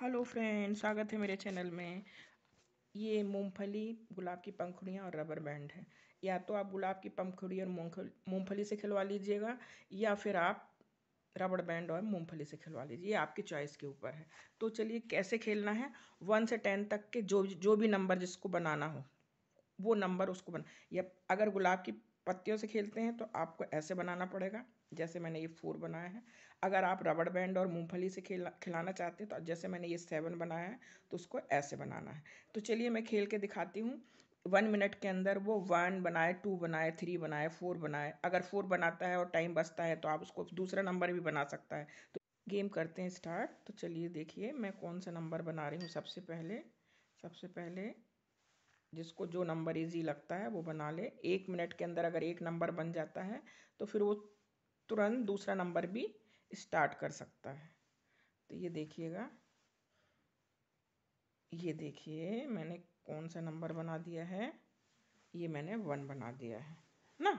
hello friend स्वागत है मेरे चैनल में ये मूंगफली गुलाब की पंखुड़ियाँ और रबर बैंड है या तो आप गुलाब की पंखुड़ी और मूंगफली से खिलवा लीजिएगा या फिर आप रबड़ बैंड और मूंगफली से खिलवा लीजिए ये आपकी चॉइस के ऊपर है तो चलिए कैसे खेलना है वन से टेन तक के जो जो भी नंबर जिसको बनाना हो वो नंबर उसको बना या अगर गुलाब की पत्तियों से खेलते हैं तो आपको ऐसे बनाना पड़ेगा जैसे मैंने ये फोर बनाया है अगर आप रबड़ बैंड और मूंगफली से खेला खिलाना चाहते हैं तो जैसे मैंने ये सेवन बनाया है तो उसको ऐसे बनाना है तो चलिए मैं खेल के दिखाती हूँ वन मिनट के अंदर वो वन बनाए टू बनाए थ्री बनाए फोर बनाए अगर फोर बनाता है और टाइम बचता है तो आप उसको दूसरा नंबर भी बना सकता है तो गेम करते हैं स्टार्ट तो चलिए देखिए मैं कौन सा नंबर बना रही हूँ सबसे पहले सबसे पहले जिसको जो नंबर इजी लगता है वो बना ले एक मिनट के अंदर अगर एक नंबर बन जाता है तो फिर वो तुरंत दूसरा नंबर भी स्टार्ट कर सकता है तो ये देखिएगा ये देखिए मैंने कौन सा नंबर बना दिया है ये मैंने वन बना दिया है ना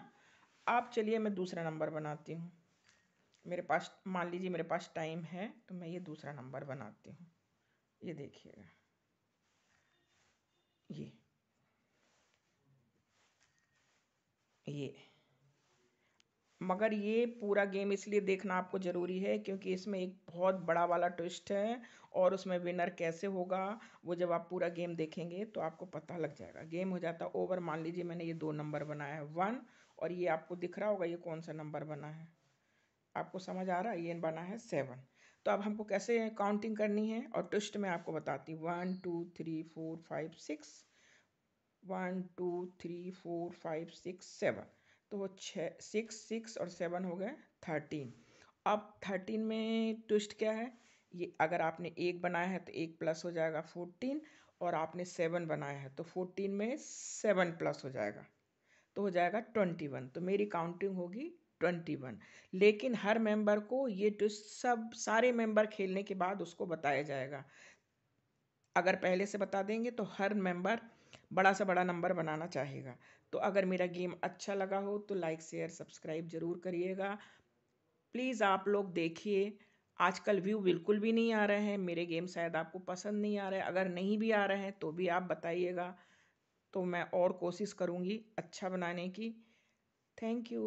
आप चलिए मैं दूसरा नंबर बनाती हूँ मेरे पास मान लीजिए मेरे पास टाइम है तो मैं ये दूसरा नंबर बनाती हूँ ये देखिएगा ये चाहिए मगर ये पूरा गेम इसलिए देखना आपको ज़रूरी है क्योंकि इसमें एक बहुत बड़ा वाला ट्विस्ट है और उसमें विनर कैसे होगा वो जब आप पूरा गेम देखेंगे तो आपको पता लग जाएगा गेम हो जाता ओवर मान लीजिए मैंने ये दो नंबर बनाया है वन और ये आपको दिख रहा होगा ये कौन सा नंबर बना है आपको समझ आ रहा है ये बना है सेवन तो अब हमको कैसे काउंटिंग करनी है और ट्विस्ट में आपको बताती one two three four five six one two three four five six seven तो वो छः सिक्स सिक्स और सेवन हो गए थर्टीन अब थर्टीन में ट्विस्ट क्या है ये अगर आपने एक बनाया है तो एक प्लस हो जाएगा फोर्टीन और आपने सेवन बनाया है तो फोर्टीन में सेवन प्लस हो जाएगा तो हो जाएगा ट्वेंटी वन तो मेरी काउंटिंग होगी ट्वेंटी वन लेकिन हर मेंबर को ये ट्विस्ट सब सारे मेंबर खेलने के बाद उसको बताया जाएगा अगर पहले से बता देंगे तो हर मेंबर बड़ा सा बड़ा नंबर बनाना चाहेगा तो अगर मेरा गेम अच्छा लगा हो तो लाइक शेयर सब्सक्राइब ज़रूर करिएगा प्लीज़ आप लोग देखिए आजकल व्यू बिल्कुल भी नहीं आ रहे हैं मेरे गेम शायद आपको पसंद नहीं आ रहे अगर नहीं भी आ रहे हैं तो भी आप बताइएगा तो मैं और कोशिश करूँगी अच्छा बनाने की थैंक यू